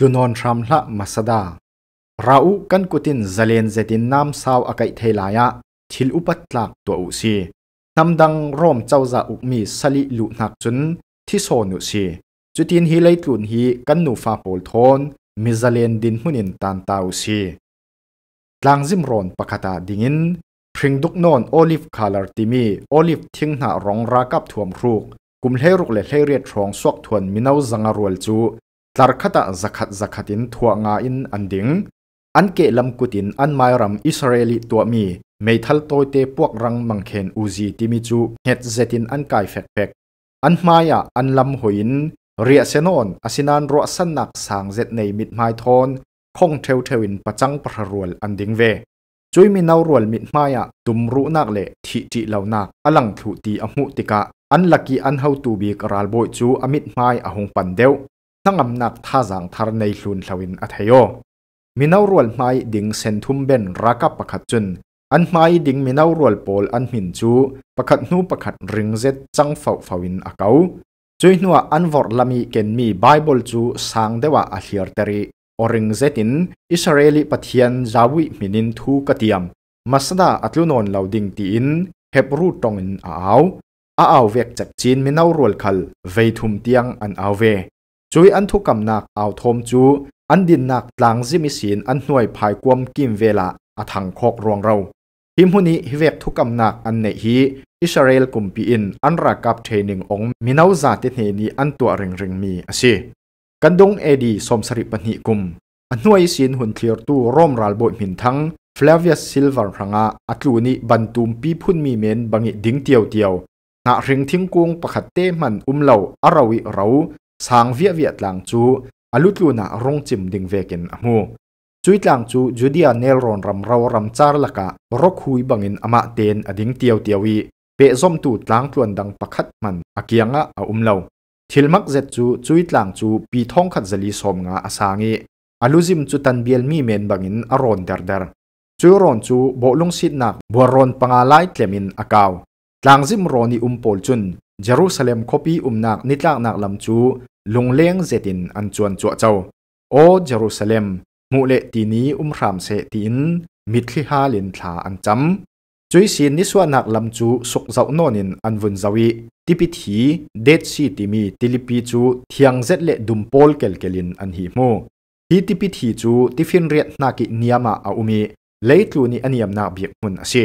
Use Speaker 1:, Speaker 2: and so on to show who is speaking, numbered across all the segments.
Speaker 1: ลุนอนรำละมาสดาราอุกันกุตินเจเลนเจตินน้ำสาวอากาศเทลายะทิลอุปัตลักตัวอุซีนำดังร่มเจ้าจะอุมีสลิลุนักจุนที่โซนุซีจุดินฮีไลตุนฮีกันนูฟาโปลทอนมิเจเลนดินหุนินตันตาอุซีลางซิมรอนปะคตาดิงินพริงดุกนอนโอลิฟคาลาร์ติมีโอลิฟทิ้งหน้ารองรากับถ่วมครูกกุมเฮรุกเลเฮเรียดทรองสวกทวนมินาวจังอรวลจูตลาดขัดจักจักดินทัวงาอินอันดิงอันเกลำกุดินอันไมรัมอิสราเอลตัวมี ไม่ทัลโตเตพวกรังมังเขนอูจีติมิจูเฮดเซตินอันกายเฟกแฟกอันมายะอันลำหุยนเรียเซนอนอสินานรัวสันนักสางเซตในมิดไมทอนคงเทวเทวินประจังพระรวลอันดิงเวจุยมีนารวลมิดมายะตุมรู้นักเละทิจิเหล่านักอลังถุตีอมุติกะอันลักกีอันเฮาตูบีกราลโบยจูอมิดไมอหงปันเดวตั้งอำนักท่าจังทารในลุนลวินอัธยมินาวรวลไม่ดิ่งเซนทุมเบนรักับประคัดจุน อันไม่ดิ่งมินาวรวลโปลอันมินจู ประคัดนูประคัดริงเซตจังฝ่าฝาวินอากาจุยนัวอันวอร์ลามีเกนมีไบเบิลจูสังเดวะออลเฮอร์เตรีอริงเซตินอิสราเอลีปัเทียนจาวิมินินทูกติยมมาสดาอัตลุนนลาวดิ่งตีอินเฮบรูตรงอินอ้าวอ้าวเวกจากจีนมินาวรวลคัลเวทุมเตียงอันอ้าวเวจุยอันทุกำนักเอาทมจูอันดินนักหลังซิมิสินอันหน่วยภายกวมกิมเวลาอถังคอกรวงเราหิมหุนีฮิเวกทุกำนักอันเนฮีอิสราเอลกุมปีอินอันรักกับเทนิงองมินาวซาติเฮนีอันตัวเริงเริงมีอสิกันดงเอดีสมสริปนิกุมอันหน่วยสินหุ่นเทียร์ตู้ร่มรัลโบหินทั้งฟลาวิอัสซิลเวอร์รังอาอัตลูนีบันตุมปีพุ่นมีเมนบังอิดิ้งเตียวเตียวนาริงทิ้งกุ้งประคัตเตมันอุ้มเหล่าอาราวิเรา sang via via tlang chu alut luna rong chim ding vekin amu chui tlang chu judia nelron ram raw ram char laka rok hui bangin ama ten ading tiaw tiawi pe zom tu tlang tluan dang pakhat man akianga a umlo thilmak zet chu chui tlang chu pi thong khat zali som nga asangi aluzim chu tan biel mi men bangin aron der der chu ron chu bolung sit nak buaron panga lai tlemin akaw tlang zim roni umpol chun เยรูซาเล็มคบีอุมนักนิตลากนักลำจูลงเลี้ยงเจตินอันจวนจวเจ้าโอเยรูซาเล็มมูเลตีนี้อุมรามเซตินมิดลิฮาลินทาอันจำจุยสินนิสวนักลำจูสุกเจ้าโนนินอันวุนเจวีติปิธีเดชีติมีติลิปีจูเทียงเจเลดุมโพลเกลเกลินอันหิโมฮีติปิธีจูติฟินเรียนนกิเนียมาอาอุมีเลยตลูนีอันยามนักเบียกมุนอาศซ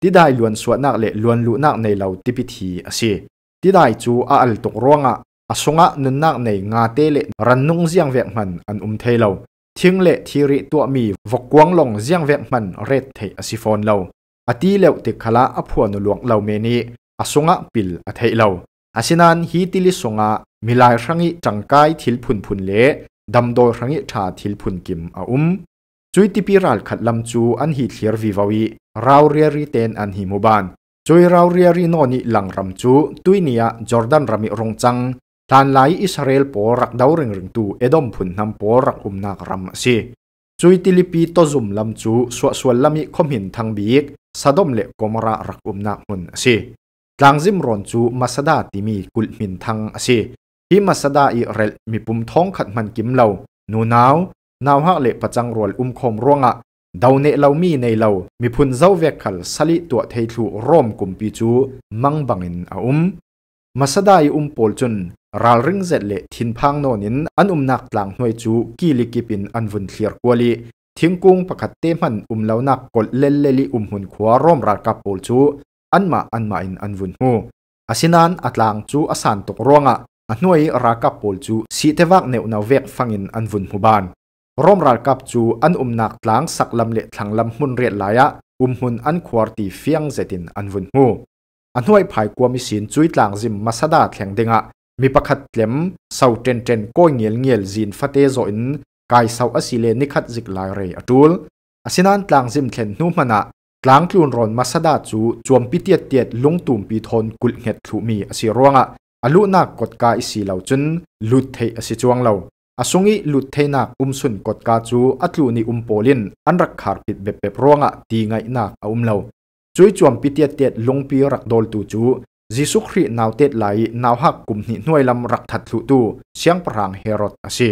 Speaker 1: ที่ได้ลวนสวนักเลลวนลุนักในเหล่าติปิธีอาศซที่ได้จูอาลตุกรวงอ่ะสงะนุนนักในงาเตเลรันนุ่งเซียงเวกมันอันอุ้มเทเลวทิ้งเละทีริตัวมีวกวงลงเซียงเวกมันเรทเทอสิฟอนเลวอาทีเลวติคละอพวนหลวงเลาเมนีสงะปิลอเทเลวอาสินันฮีติลิสงะมิลายรังอิจังไกทิลพุนพุนเละดำโดยรังอิชาทิลพุนกิมอา้มจุยติปิรัลขัดลำจูอันฮีเชียร์วิวาวีราวเรียริเตนอันฮิมุบานจอยราวเรียรีโนนี่หลังรำจูตุยเนียจอร์แดนรามิรงจังทานไลอิสราเอลปอรักดาวเริงริงตูเอดอมพุนนำปอรักอุมนากรำซีจุยติลิปีตซุมลำจูสวสวนลามิคมหินทางบีกสะดมเละกมระรักอุมนักมุนซีหลังซิมรอนจูมาสดาติมีกุลหินทางซีฮิมาสดาอิเรลมีปุ่มท้องขัดมันกิมเหลานูนาวนาวฮะเลประจังรวลอุมคมร่วงอะดาวเนเรามีในเรามีพุนเจ้าเวกัลสลิตัวเทถูร่มกุมปีจูมังบังอินอาอุมมาสดายอุมปปลจนรัลริงเจเลทินพังโนนินอันอุมนักหลังหน่วยจูกีลิกิปินอันวุนเคลียร์กวลีทิ้งกุ้งประกาศเตมันอุมเหล่านักกดเลลเลลีอุมหุนขวาร่มรัลกับปปลจูอันมาอันมาอินอันวุนหูอาศินันอัตลังจูอสานตกร่วงอ่ะอันหน่วยรัลกับปปลจูสีเทวักเนวนาเวกฟังอินอันวุนหูบานร่มรากับจูอันอุมนักหลังสักลำเละทางลำหุนเรียดลายะอุมหุนอันควอร์ตีเฟียงเจตินอันวุ่นหู อันห้วยภายกวมิสินจุยหลังจิมมาสดาแข็งเดงะมีประคัดเล็มเสาเจนเจนก้อยเงียลเงียลจีนฟาเตโซอินกายเสาอสิเลนิคัดจิกลายเรอตูลอสินันหลังจิมเข็นนุมนะหลังกลุ่นรอนมาสดาจูจวมปิเตียเตียดลงตุ่มปีทนกุลเห็ดถูมีอสิร่วงะอลุนักกดกายสีเหล่าจุนลุดเทอสิจวงเหล่า asungi lutheina umsun kotka chu atluni umpolin anrak khar pit be pe ronga ti ngai na aumlo chui chuam pitiat tet longpi rak dol tu chu jisu khri nautet lai nauhak kumni hnuailam rak that thlu tu siang parang herod asi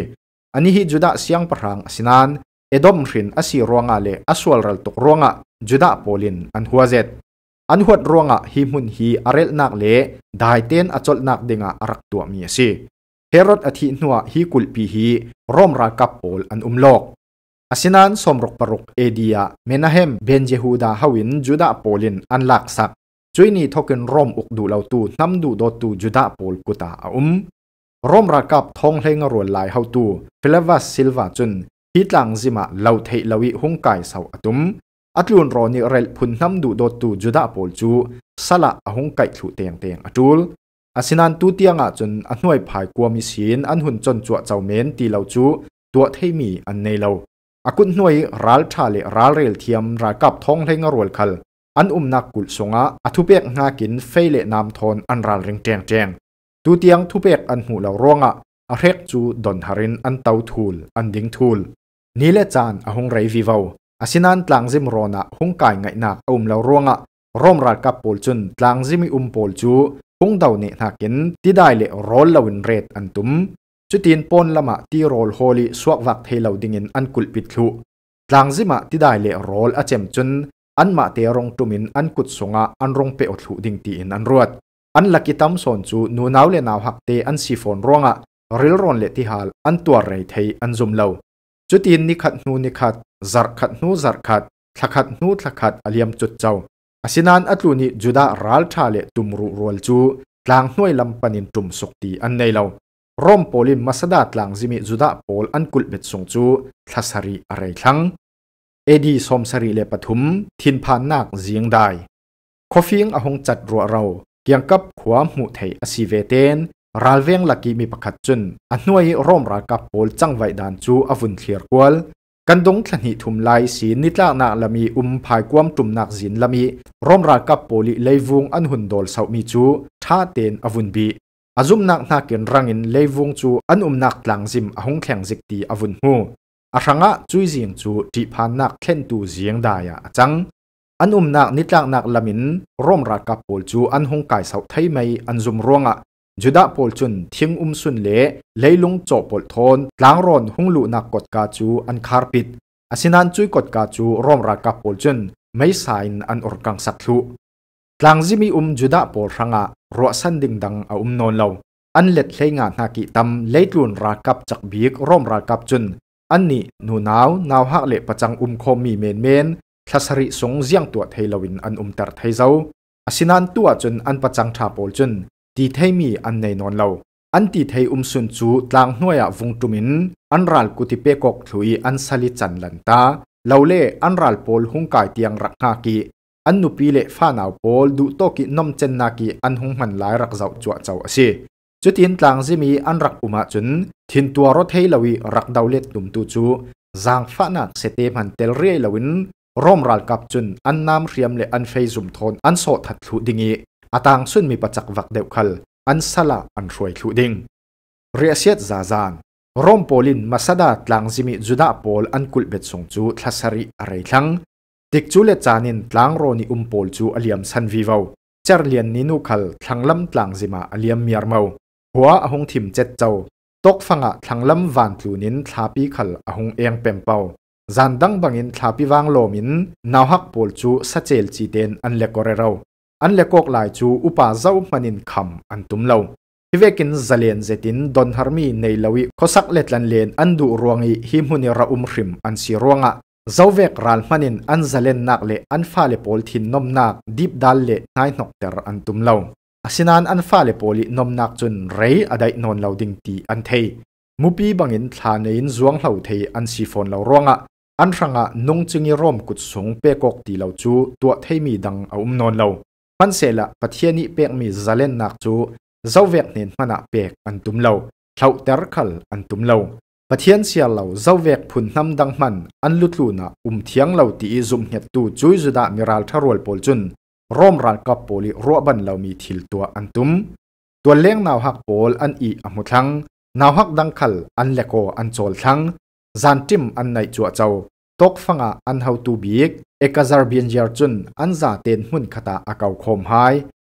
Speaker 1: ani hi juda siang parang sinan edom hrin asi ronga le aswal ral tok ronga juda polin an huazet an huat ronga hi mun hi arel nak le dai ten achol nak dinga arak tu mi asi เฮรดอธิหนัวฮีกุลปีฮีร่มรากับโอลอันอุมโลกอาศินันสมรกปรุกเอเดียเมนาเฮมเบนเจฮูดาฮาวินจุดาโปลินอันลักสักจุยนี้ทกินร่มอุกดูเลาตูน้ำดูดตูจุดาโปลกุตาอุมร่มรากับทองเลงรวนลายเฮาตูฟิลวัสซิลวาจุนฮิตลังซิมาเลาเทลวิฮุงกเสาอตุมอัตลุนรอนิเรลพุนน้ำดูดตูจุดาโปลจูสละอหุงไกถูเตียงเตียงอจูลอาศินันตูเตียงอาจนอันหน่วยภายกัวามิสินอันหุ่นจนจวบเจ้าเมนตีเหล่าจูตัวเทมีอันในเหล่าอากุนหน่วยรัลทาเลรัลเรลเทียมรากับท้องเรงรวลคัลอันอุ้มนักกุลสงะอัทุเปกงากินเฟเลนามทอนอันรัลเริงแจงแจงตูเตียงทุเปกอันหูเหล่าร้องอ่ะอเรกจูดอนฮารินอันเตาทูลอันดิงทูลนี่แหละจานอหงไรวิวาอสินันตางซิมรอนะหงกายไงหนักอุ้มเหล่าร้องอ่ะร่มรากับปูลจุนตางซิมิอุ้มปูลจูุ้งเดาเนหักินที่ได้เลยรอลลาวินเรดอันตุมจุดทีนปนละมาที่รอลโฮลีสวกวักเทลาดิเงินอันกุลปิดลุหลังซิมาที่ได้เลยรอลอาเจมจนอันมาเตรองตุมินอันกุดสงะอันรองเปอดลุดิงตีนอันรวดอันลักิตัมสอนจูนูนาวเลนาวหักเตอันซีฟอนร่วงอะริลรอนเลติฮัลอันตัวไรทยอันซุมเลวจุดทีนนิขัดนูนิขัดจักขัดนูจักขัดทักขัดนูทักขัดอเลียมจุดเจ้าอสินันอตุนิจุดารัลทาเลตุมรุรัลจูกลางหน่วยลำปนินตุมสกตีอันในเลาร่มโพลิมมาสดาตลางจิมิจุดาโพลอันกุลเบ็ดสงจูทัศรีอะไรทั้ง เอดีสมศรีเลปทุมทินพานนาคเสียงได้คอฟิงอหงจัดรัวเรา เกียงกับขวามหมุไทยอสีเวเตนรัลเวงลักกีมีประคัดจุนอันหน่วยร่มรากับโพลจังไวดานจูอวุนเทียร์กวลกันดงทันหิทุมลายสีนิตลานาลามีอุ้มภายความตุมนักสินลามีร่มรากับโปลิเลยวงอันหุ่นดอลสาวมีจูท่าเตนอวุนบีอาจุมนักนักเกินรังอินเลยวงจูอันอุ้มนักหลังจิมอหงแข่งจิกตีอวุนหูอารังะจุยเสียงจูที่ผ่านนักเข่นตูเสียงดายาจังอันอุ้มนักนิตลานักลามินร่มรากับโปลจูอันหงไก่สาวไทยไม่อันจุมร่วงอ่ะจุดาพอลจุนทิ้งอุ้มสุนเล่เลยลงจบปลทนหลังรอนหุงลุนักกดกาจูอันคาร์ปิดอาศินันจุยกดกาจูร่มรักกับพอลจุนไม่สายอันอรกังสัต์ลุหลังจิมีอุ้มจุดาพอลรังะรัวสันดิงดังอุ้มนนเลาอันเล็ดเลยงานนักิตำเลยลุนรักกับจักบีกร่มรักกับจุนอันนี้หนูนาวนาวหักเละประจังอุ้มคมมีเมนเมนทัศริสงเสียงตัวเทลวินอันอุ้มตร์เทเจ้าอาศินันตัวจุนอันประจังทาพอลจุนตีไทยมีอันในนอนเลาอันตีไทยอุ้มสุนจูตลางหน่วยวงตุมินอันรัลกุติเปกกถุยอันสลิจันลันตาเลาเลอันรัลโพลหุงกายเตียงรักงากีอันนุปีเล่ฟ้านาวโพลดูโตกินมเจนนากีอันหงมันหลายรักเจ้าจวดเจ้าสิจุดทินตลางซิมีอันรักอุมาจุนทิ้นตัวรถเฮลวีรักดาวเล็ดตุมตูจูจางฟ้านักเสตมันเตลเรียลวินร่มรัลกับจุนอันน้ำเรียมเลอันเฟยซุมทนอันโสดถัดถุดิงี atang sun mi pachak vak deuh khal an sala an roi thu ding riasiat za zan rom polin masada tlang zimi juda pol an kul bet song chu thlasari arei thlang tik chu le chanin tlang ro ni um pol chu aliam san vi vau char lian ni nu khal thanglam tlang zima aliam miar mau hua ahong thim chet chau tok fanga thanglam van tlunin thlapi khal ahong eng pem pau zandang bangin thlapi wang lomin nawhak pol chu sachel chi ten an lekore rau อันเล็กอกหลายจูอุปาเจ้ามันินคำอันตุมเลวที่เวกินจะเลียนเจตินดอนฮาร์มีในลาวีคสักเล็ดลันเลียนอันดูรวงอีฮิมุนิราอุมริมอันสีรวงะเจ้าเวกรัลมันินอันจะเลียนนักเลอันฟาเลปอลทินนมนักดิบดัลเลนายนกเตอร์อันตุมเลวอาศินานอันฟาเลปอลินมนักจนเรยอดายนนเลาดิงตีอันเทยมุปีบังอินทานอินจวงเล่าเทยอันสีฟอนเลารวงะอันรังะนงจึงยรอมกุดสงเปกกตีเล่าจูตัวเทยมีดังอุมนนเลาันเสละปัทยนิเปกมีซาเลนนักจูเจ้าเวกเนีนมันาเปกอันตุมเลาเขาเตอร์คัลอันตุมเลาปัทยนเสียเลาเจ้าเวกพุนน้ำดังมัน อันลุดลูนะอุ้มเทียงเลาตีจุ่มเหตุตูจุยจุดามิรัลทารวลปอลจุนร่มรัลกับโปลิรัวบันเลามีทิลตัวอันตุม ตัวเลี้ยงนาวหักโปลอันอีอมุทังนาวหักดังคัลอันเลโกอันโจลทังจานทิมอันในจัวเจ้าตกฟังอันเฮาตูบีกเอกซาร์เบียนจาร์จุนอันซาเตนหุ่นคาตาอากาวคมไฮ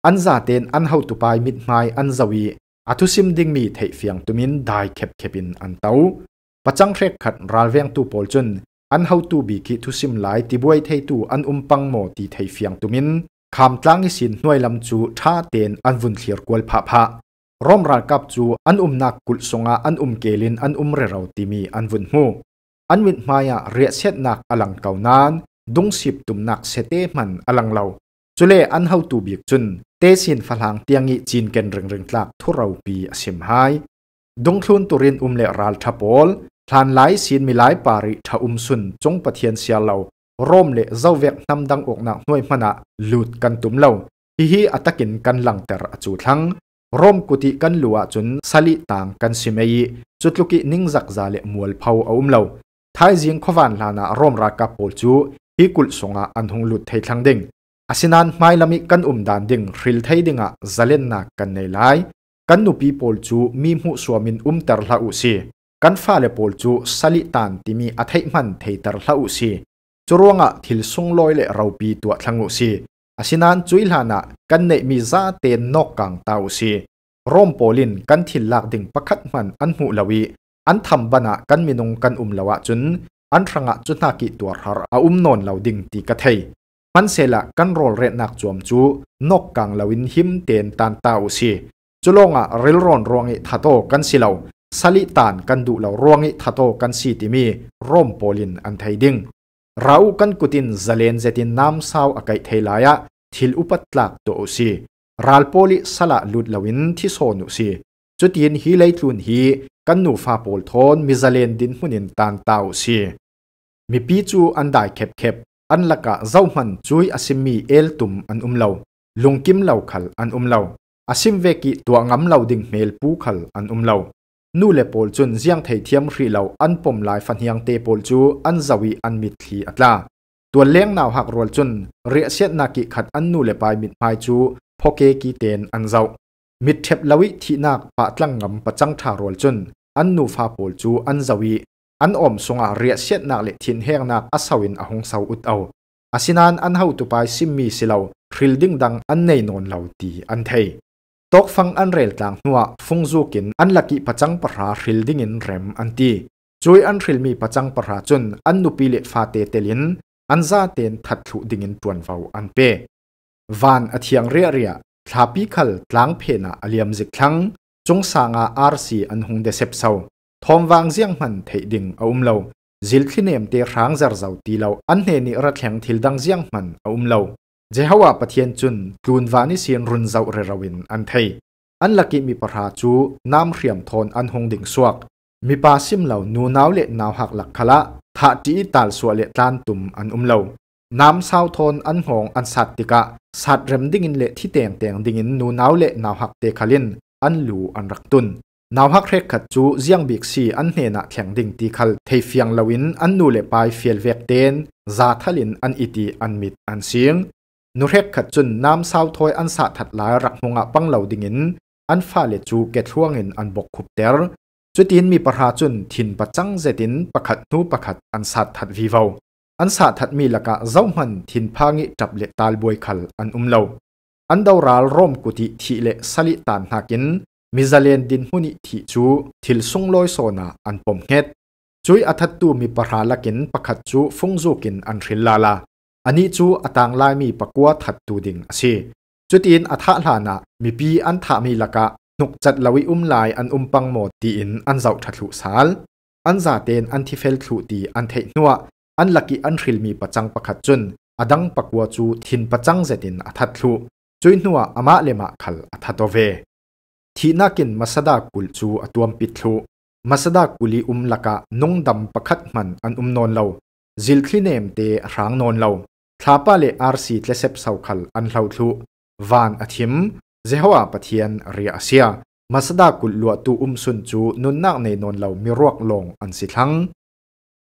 Speaker 1: อันซาเตนอันเฮาตูไปมิดไมอันซาวีอาทุสิมดิงมีเทเฟียงตุมินได้แคบแคบินอันเต้าปัจจังเรกขัดราเวียงตูปลจุนอันเฮาตูบีกิทุสิมหลายติบวยเทตูอันอุมปังโมตีเทเฟียงตุมินคำตั้งอิสินหน่วยลำจูท่าเตนอันวุ่นเทียรกวลผาผาร่มรากับจูอันอุมนักกุลสงะอันอุมเกลินอันอุมเรราติมีอันวุ่นหูอันวินมายาเรียเซตนักอลังเก่านั้นดุงสิบตุมนักเซเตมันอลังเลาจุเลอันเฮาตูบิกจุนเตสินฝรั่งเตียงอีจีนเกนเริงเริงตักทุเราปีอสิมไฮดงทุนตุรินอุมเลรัลทับอลทานไลสินมีไลปาริทาอุมสุนจงปะเทียนเสียเลาร่มเละเจ้าเวกนำดังอกนักหน่วยมณะหลุดกันตุ่มเลาฮิฮิอัตกินกันหลังแต่ระจูทั้งร่มกุฏิกันลัวจนสลิต่างกันสิเมยจุดลุกินิงจักจาเลมวลเผาอาุมเลาท้ายจิงขวานลานาร่มรักกับปูจูฮีกุลสงะอันหงลุดเททังดิ่งอาศินันไม่ละมิกันอุ่มดานดิ่งริลเทดิ่งะจะเล่นนักกันในไลกันนูปีปลจูมีหูสวมินอุ่มเตอร์ลาอุซีกันฟ้าเลปลจูสลิตันที่มีอัฐิมันเทเตอร์ลาอุซีจุรวงะทิลสงลอยเลเราปีตัวทังอุซีอาศินันจุยลานากันเนมีซาเตนนกกังตาอุซีร่มปูลินกันทิลลักดิ่งประคัดมันอันหูลาวีอันทำบันกันมินงกันอุ้มลาวะจุนอันรังะจุนนักกิตัวหาอาอุ้มนนเล่าดิงตีกะเทยมันเสละกันโรลเรนักจวมจูนกกังลาวินหิมเตนตันตาอุซีจุลงะริลรอนรวงอิทัตโตกันสิเหลวาสลิตานกันดุเล่ารวงอิทัตโตกันสีติมีร่มโปลินอันไทยดิงเรากันกุตินเจเลนเจตินน้ำสาวอากาศไทยลายะทิลอุปตลักตัวอุซีรัลโปลิสละลุดลาวินที่โซนุซีจุดยินฮีเลยทุนฮีกันหนูฟาโปลทอนมิซาเลนดินหุ่นินตานตาวสีมีปีจูอันได้เข็บเข็บอันละกะเจ้ามันจุยอาซิมีเอลตุมอันอุ้มเราลุงกิมเราขัลอันอุ้มเราอาซิมเวกิตัวงําเราดิ่งเมลปูขัลอันอุ้มเรานู่เลปอลจุนเสียงไทยเทียมรีเราอันปมลายฟันยังเตปอลจูอันจวีอันมิดทีอัตลาตัวเลี้ยงนาวหักรวลจุนเรียเสียนากิขัดอันนู่เลปายมิดพายจูพอเกกีเตนอันเจ้า म ิ်ထက်လဝိသီနာပတ်လငမ်ပချန်သာရောလ်ချွန်းအန်နူဖာပိုလ်ချူအန်ဇဝိအန်အုံဆုံငါရေဆက်နာလေသင်ဟေငနာအဆဝင်အဟုံဆောဥတောအစီနန်အန်ဟောတူပိုင်စီမီစီလောထရီလ်ทับิคัลทลังเพนะอเลียมสิกลังจงสางาอาร์ซีอันหงเดเซปเซาทอมวางเซียงมันเทิดิงอุมเลวจิลทินเนมเตะร้งจารเซ้าตีเลวอันเนนิระแข็งทิลดังเซียงมันอุมเลวเจ้าว่าปะเทียนจุนกลุ่นวานิเซียนรุนเจ้าเรราวินอันเทยอันลักกิมีประหาจูน้ำเขียมทอนอันหงดิงสวกมีปาซิมเหลวนูนาวเลนาวหักหลักคละท่าจีตาลสวเลตานตุมอันอุมเลวน้ำสาวทนอันหงอันสัตติกะสัตเริมดิ่งินเละที่เตียงเตียงดิ่งินนูนาวเละนาวหักเตคาลินอันลูอันรักตุนนาวหักเรกขัดจูเจียงบิกซีอันเนนะแข็งดิ่งตีคลเทฟียงลวินอันนูเละไปเฟียลเวกเตนซาทลินอันอิติอันมิดอันเสียงนูเรกขัดจุนน้ำสาวทอยอันสัตถัดหลายรักหงะปังเหล่าดิ่งอันฟาเลจูเกตช่วงเงินอันบกขุบเตอร์จุดินมีประหาจุนถิ่นปัจจังเจตินประขัดนูประขัดอันสัตถัดวีเวอันสาทัดมีลักะเจ้ามันทินพางิจับเละตาลบวยขลอันอุ้มเลาอันดาราลร่มกุฏิทีเละสลิตานหากินมิจเลนดินหุนิทีจูทิลซุงลอยโซนาอันปมเฮ็ดจุยอัทัดตูมีปะหาลักินปะขัดจูฟงจูกินอันริลลาลาอันนี้จูอตางลายมีปะกัวทัดตูดิงอชีจุดอินอัฐหลานะมีปีอันทามีลักะนุกจัดลวิอุ้มลายอันอุ้มปังหมดตีอินอันเจ้าทัดลุสาลอันซาเตนอันที่เฟลทุตีอันเทนัวอันลักีอันริลมีประจังประคัดจุนอดังปักวัวจูทินประจังเจตินอัทัดลุจุยนัวอามาเลมาขลอัทัดเวทีนักินมาสดากุลจูอัตวมปิดลุมาสดากุลีอุมลักะนงดำประคัดมันอันอุมนนเลาจิลคลีเนมเตร่างนนเลาทลาปาเลอาร์ซีเลเซปสาวขลอันเลาทุ วานอธิมเจฮวาปะเทียนเรียเซียมาสดากุลลัวตูอุมสุนจูนุนนักในนนเลามีรวกลงอันสิทัง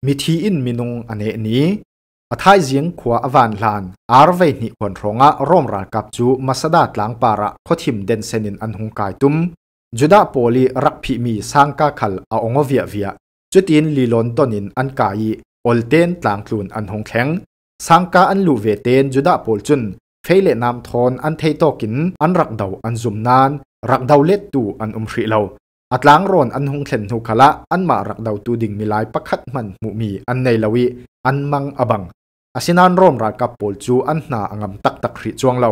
Speaker 1: มิทีอินมินงอเนนี้อาทายเสียงขวาอวันลาน อาร์เวนิควนรงะร่มรากับจูมาสดาตลังปาระคทิมเดนเซนินอันหงกายตุมจุดาโปลีรักพิมีสร้างกาคัลอาองเวียเวียจุดินลีลอนต้นินอันกายอลเตนตลางกลุนอันหงแข็งสร้างกาอันลูเวเตนจุดาโปลจุนเฟเลนามทอนอันเทโตกินอันรักเดาอันจุมนาน รักเดาเลตตูอันอุมรีเลาอัตลังรอนอันหงเซนฮุคละอันมารักดาวตูดิงมิลายประคัดมันมุมีอันในลวีอันมังอบัง อาศินันร่มรักกับปอลจูอันนาอังมตักตักริจวงเลา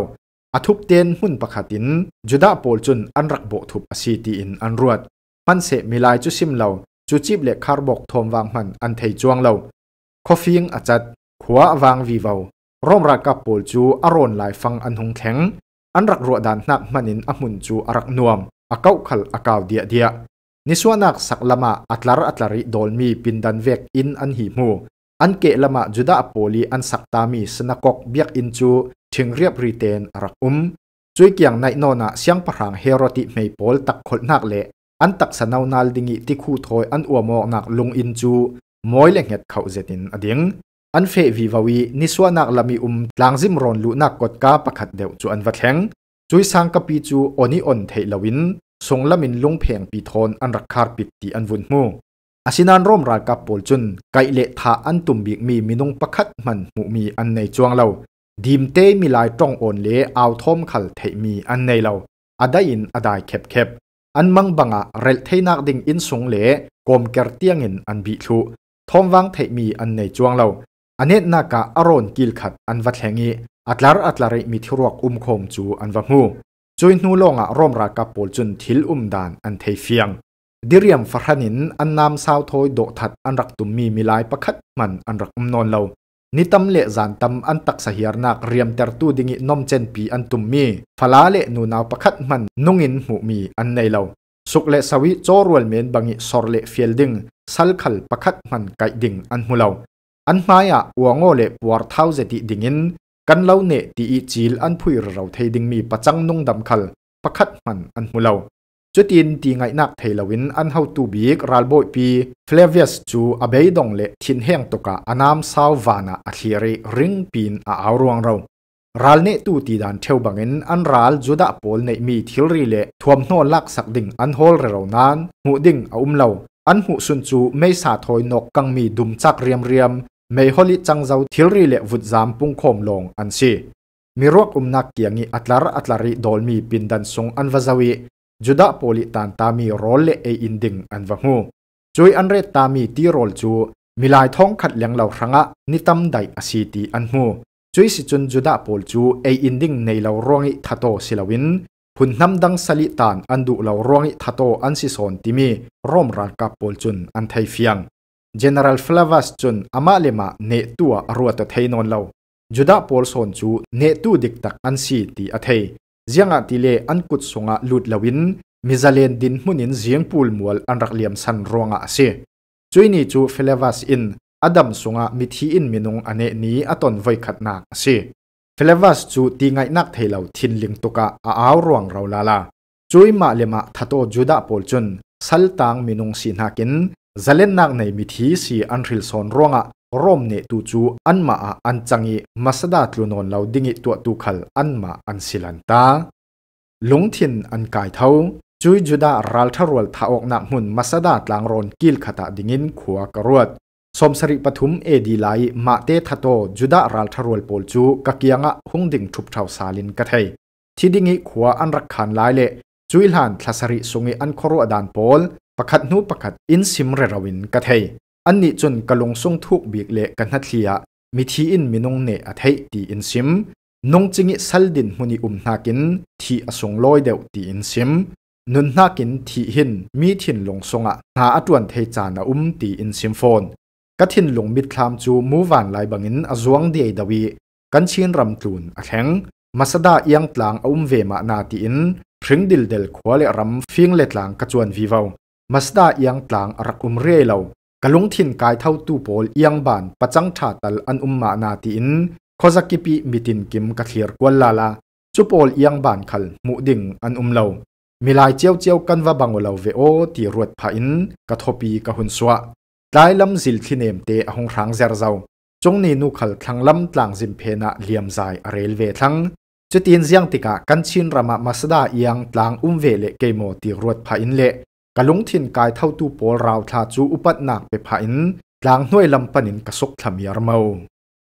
Speaker 1: อัทุบเตียนหุ่นประคัดินจุดาปอลจุนอันรักโบทุบอสีตีอินอันรวดมันเสมิลายจุซิมเลาจุจิบเล็กคาร์บอกทอมวางมันอันไทยจวงเลาคอฟิงอจัดขวาวางวีเวลร่มรักกับปอลจูอารอนลายฟังอันหงแข็งอันรักรวดดันนักมันินอัมุนจูอรักนวม akau khal akaw dia dia niswanak saklama atlar atlari dolmi pindan vek in an hi mu an ke lama juda apoli an saktami snakok biak in chu thingriap riten rak um chui kyang nai no na siang parang heroti mei pol tak khol nak le an tak sanau nal dingi ti khu thoi an uamo nak lung in chu moi le nget khau zetin ading an fe vi vawi niswanak lami um tlangzim ron lu nak kot ka pakhat deu chu an vatheng จุยสังกปีจูอนิออนเทลวินสงละมินลุงเพียงปีทอนอันรักคาร์ปิดตีอันวุ่นมูอาศินันร่มรากับปูจุนไกเละทาอันตุ่มบิกมีมินุงประคัดมันมุมีอันในจวงเราดีมเตมีลายจ้องอ่อนเลเอาทอมขัลเทมีอันในเราอดายินอดายเข็บเข็บอันมังบังอะเรลเทนักดิงอินสงเลกรมเกลเตียงอินอันบีทูทอมวังเทมีอันในจวงเราอันเนตนากาอรอนกิลขัดอันวัดแหงีอัตลาร์อัตลาริมีทรวกอุ้มคมจูอันวังหูจูอินูลงอ่ะร่มรักกับปูจุนทิลอุ้มดานอันเทีเฟียงดิเรียมฟรานินอันนำสาวทอยโดถัดอันรักตุมมีมีลายประคัดมันอันรักอุ้มนอนเลวนิตำเละจานตำอันตักเสียรนักเรียมเตอร์ตูดิ่งนมเจนปีอันตุมมีฟลาเละนูนาวประคัดมันนุ่งอินหูมีอันในเลวสุกเละสวิจอรวลเมนบังอิสอร์เละฟิลดิงสัลคัลประคัดมันไกดิ่งอันหูเลวอันมาอ่ะอวงโอเละปวดเท้าเจติดิ่งินกันเล่าเนตีจีลอันพุยเราเทดิงมีประจังนุ่งดำคัลประคัดมันอันมูเลาจุดินตีไงนักเทลวินอันเฮาตูบีกรัลโบยปีเฟลเวียสจูอเบยดงเลทินแห้งตกะอันามสาววานาอธิเรริงปีนอาอารวงเรารัลเนตูตีดานเทวบังเงินอันรัลจุดาปอลในมีทิลรีเลทวมโนลักสักดิ่งอันฮอลเรานั้นหูดิ่งอุ้มเลาอันหูสุนจูไม่สาถอยนกกังมีดุมจักเรียมเรียมไม่ฮอลิจังเจ้าทิลรีเละวุดจามปุงคมลงอันซีมีรักอุมนักเกียงอีอัตลาร์อัตลารีดอลมีปินดันซงอันวาซาวีจุดาโพลิตันตามีโรลเลออินดิงอันวะฮูจุยอันเรตตามีตีโรลจูมีลายท้องขัดเลียงเหล่าครั้งะนิตัมไดอสีตีอันฮูจุยสิจุนจุดาโพลจูเออินดิงในเหล่ารองอิทัตโตศิลวินพุนนำดังสลิตานอันดุเหล่ารองอิทัตโตอันสิสอนติมีร่มรันกับโพลจุนอันไทเฟียง General Flavas chun ama lema ne tu w a rua ta thei non lau. Juda p o l Son chu ne tu dik tak an si ti a thei. Ziang a ti le an kut songa lut lawin, mizalen din m u n i n ziang pul mual an rak liam san rua nga ase. Chui ni chu Flavas in, Adam songa mithi in minung ane ni aton voi khat nak ase. Flavas chu ti ngai nak thei lau thin ling tuka a au ruang rau lala. Chui ma lema thato Juda p o l chun, sal tang minung sinakin, h ဇလင်နာကနေမိသီစီအန်ထရီလ်ဆွန်ရောငါရ ோம் နေတူချူအန်မာအန်ချန်ငိမဆဒတလုနွန်လောဒင်းငိတူတူခလ်အန်မာအန်စီလန်တာလုံထင်အန်ကိုင်ထောချွိဂျူဒာရာလ်ထရောလ်သာအောက်နာမွန်းမဆဒတ်လန်ရွန်ကီလ်ခတာဒင်းငိခွာကရွတ်ဆ ோம் စရိပထုမ်အေဒီလိုက်မာတေသတောဂျူဒာရာလ်ထရောလ်ပိုလ်ချးထုေေတာကေ် pakhat nu pakhat in simre rawin ka thei anni chun kalung sung thuk bik le kan hathlia mi thi in minung ne a thei ti in sim nong chingi saldin huni um nakin thi asung loi deuh ti in sim nun nakin thi hin mi thin long songa na atwan thei chana um ti in sim phone ka thin lung mit thlam chu mu van lai bangin azuang dei dawi kan chin ram tlun a theng masada yang tlang um ve ma na ti in phring dil del khwale ram fing le tlang ka chuan vi vau มาสด้าเอียงตลางรักอุมเร่เลากะลุงทินกายเท่าตู้โพลเอียงบานปัจจังชาตัลอันอุมมานาตีนโคซากิปีมิตินกิมกะเทียรกวนลาลาจูโพลเอียงบานขัลมุดิ่งอันอุมเลามีลายเจียวเจียวกันว่าบังเราเวโอตีรวดพาอินกะทปีกะหุนสวะลายลำสิลที่เนมเตอหงรางเซรเซาจงนีนุขัลทั้งลำตลางซิมเพนะเลียมใจเรลเวทั้งจุดีนเซียงติกะกันชินระมามาสดาเอียงตลางอุ้มเวเลเกโมตีรวดพาอินเลกะลุงทินกายเท่าตูโปราวชาจูอุปัตนักไปผาอินลางน้วยลำปนินกระสกทำยารเมา